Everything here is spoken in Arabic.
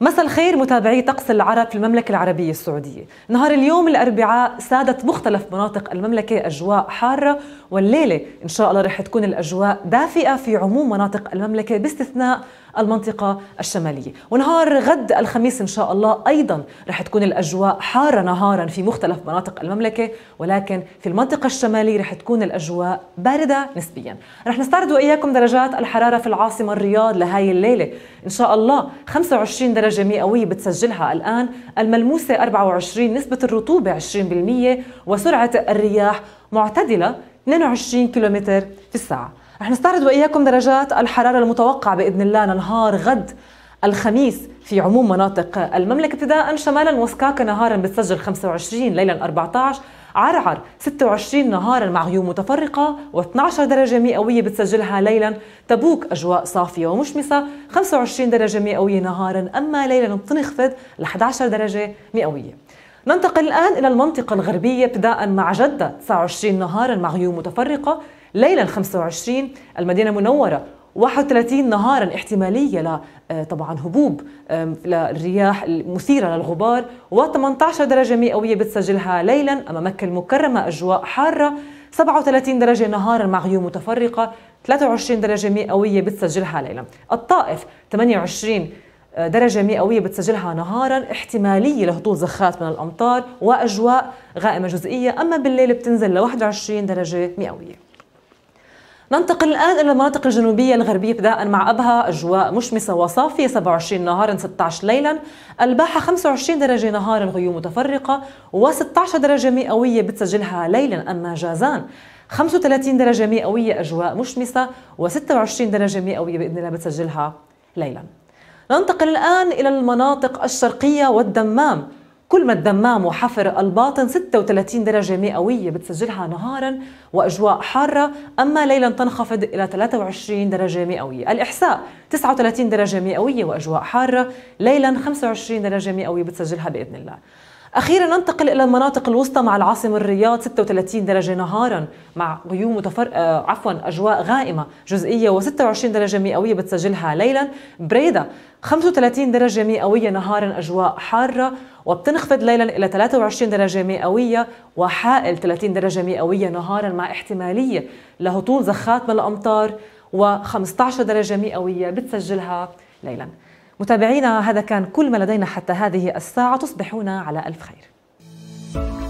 مساء الخير متابعي طقس العرب في المملكة العربية السعودية نهار اليوم الأربعاء سادت مختلف مناطق المملكة أجواء حارة والليلة إن شاء الله رح تكون الأجواء دافئة في عموم مناطق المملكة باستثناء المنطقة الشمالية ونهار غد الخميس إن شاء الله أيضا رح تكون الأجواء حارة نهارا في مختلف مناطق المملكة ولكن في المنطقة الشمالية رح تكون الأجواء باردة نسبيا رح نستعرض إياكم درجات الحرارة في العاصمة الرياض لهاي الليلة إن شاء الله 25 درجة مئوية بتسجلها الآن الملموسة 24 نسبة الرطوبة 20% وسرعة الرياح معتدلة 22 كيلومتر في الساعة رح نستعرض وإياكم درجات الحرارة المتوقعة بإذن الله لنهار غد الخميس في عموم مناطق المملكة ابتداء شمالا وسكاكا نهارا بتسجل 25 ليلا 14 عرعر 26 نهارا مع غيوم متفرقة و12 درجة مئوية بتسجلها ليلا تبوك أجواء صافية ومشمسة 25 درجة مئوية نهارا أما ليلا بتنخفض ل 11 درجة مئوية ننتقل الآن إلى المنطقة الغربية ابتداء مع جدة 29 نهارا مع غيوم متفرقة ليلا 25 المدينة المنورة 31 نهارا احتمالية آه، طبعا هبوب للرياح المثيرة للغبار و18 درجة مئوية بتسجلها ليلا أما مكة المكرمة أجواء حارة 37 درجة نهارا مع غيوم متفرقة 23 درجة مئوية بتسجلها ليلا الطائف 28 آه، درجة مئوية بتسجلها نهارا احتمالية لهطول زخات من الأمطار وأجواء غائمة جزئية أما بالليل بتنزل ل 21 درجة مئوية ننتقل الآن إلى المناطق الجنوبية الغربية ابتداء مع أبها أجواء مشمسة وصافية 27 نهارا 16 ليلا الباحة 25 درجة نهارا غيوم متفرقة و16 درجة مئوية بتسجلها ليلا أما جازان 35 درجة مئوية أجواء مشمسة و26 درجة مئوية بإذن الله بتسجلها ليلا ننتقل الآن إلى المناطق الشرقية والدمام كل ما الدمام وحفر الباطن 36 درجة مئوية بتسجلها نهارا وأجواء حارة أما ليلا تنخفض إلى 23 درجة مئوية الإحساء 39 درجة مئوية وأجواء حارة ليلا 25 درجة مئوية بتسجلها بإذن الله أخيرا ننتقل إلى المناطق الوسطى مع العاصمة الرياض 36 درجة نهارا مع غيوم متفر... آه، عفوا أجواء غائمة جزئية و26 درجة مئوية بتسجلها ليلا بريدة 35 درجة مئوية نهارا أجواء حارة وبتنخفض ليلا إلى 23 درجة مئوية وحائل 30 درجة مئوية نهارا مع احتمالية لهطول زخات من الأمطار و15 درجة مئوية بتسجلها ليلا متابعينا هذا كان كل ما لدينا حتى هذه الساعة تصبحون على ألف خير